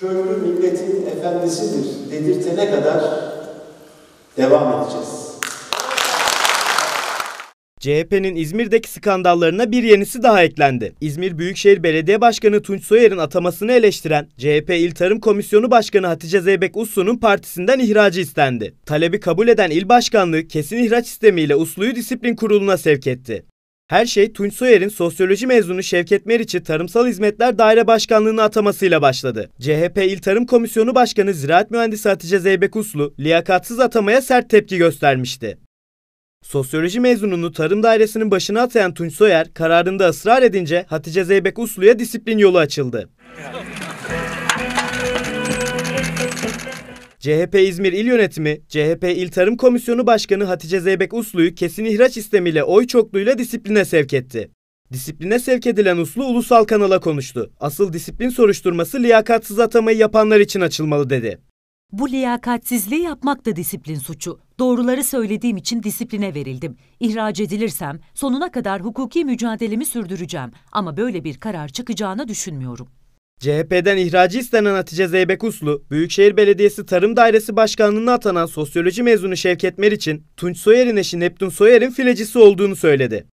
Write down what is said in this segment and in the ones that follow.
köylü milletin efendisidir dedirtene kadar devam edeceğiz. CHP'nin İzmir'deki skandallarına bir yenisi daha eklendi. İzmir Büyükşehir Belediye Başkanı Tunç Soyer'in atamasını eleştiren CHP İl Tarım Komisyonu Başkanı Hatice Zeybek Uslu'nun partisinden ihracı istendi. Talebi kabul eden il başkanlığı kesin ihraç istemiyle Uslu'yu disiplin kuruluna sevk etti. Her şey Tunç Soyer'in sosyoloji mezunu Şevket Meriç'i Tarımsal Hizmetler Daire Başkanlığı'na atamasıyla başladı. CHP İl Tarım Komisyonu Başkanı Ziraat Mühendisi Hatice Zeybek Uslu, liyakatsız atamaya sert tepki göstermişti. Sosyoloji mezununu tarım dairesinin başına atayan Tunç Soyer kararında ısrar edince Hatice Zeybek Uslu'ya disiplin yolu açıldı. CHP İzmir İl Yönetimi, CHP İl Tarım Komisyonu Başkanı Hatice Zeybek Uslu'yu kesin ihraç istemiyle oy çokluğuyla disipline sevk etti. Disipline sevk edilen Uslu ulusal kanala konuştu. Asıl disiplin soruşturması liyakatsız atamayı yapanlar için açılmalı dedi. Bu liyakatsizliği yapmak da disiplin suçu. Doğruları söylediğim için disipline verildim. İhraç edilirsem sonuna kadar hukuki mücadelemi sürdüreceğim ama böyle bir karar çıkacağını düşünmüyorum. CHP'den ihracı istenen Hatice Zeybek Uslu, Büyükşehir Belediyesi Tarım Dairesi Başkanlığı'na atanan sosyoloji mezunu Şevket Meriç'in Tunç Soyer'in eşi Neptün Soyer'in filecisi olduğunu söyledi.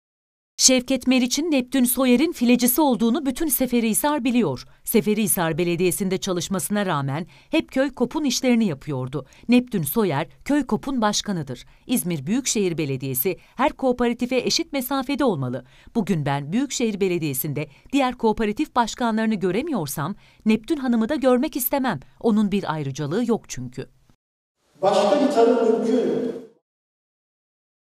Şevket Meriç'in Neptün Soyer'in filecisi olduğunu bütün Seferihisar biliyor. Seferihisar Belediyesi'nde çalışmasına rağmen hep köy kopun işlerini yapıyordu. Neptün Soyer köy kopun başkanıdır. İzmir Büyükşehir Belediyesi her kooperatife eşit mesafede olmalı. Bugün ben Büyükşehir Belediyesi'nde diğer kooperatif başkanlarını göremiyorsam Neptün Hanım'ı da görmek istemem. Onun bir ayrıcalığı yok çünkü. Başka bir tarım mümkün